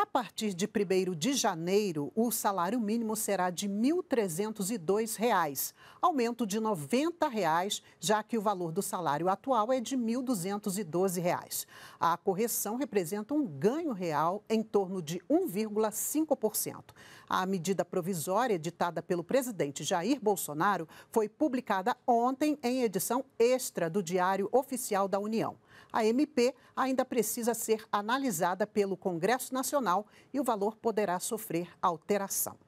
A partir de 1 de janeiro, o salário mínimo será de R$ 1.302, aumento de R$ 90, reais, já que o valor do salário atual é de R$ 1.212. A correção representa um ganho real em torno de 1,5%. A medida provisória editada pelo presidente Jair Bolsonaro foi publicada ontem em edição extra do Diário Oficial da União. A MP ainda precisa ser analisada pelo Congresso Nacional nacional e o valor poderá sofrer alteração.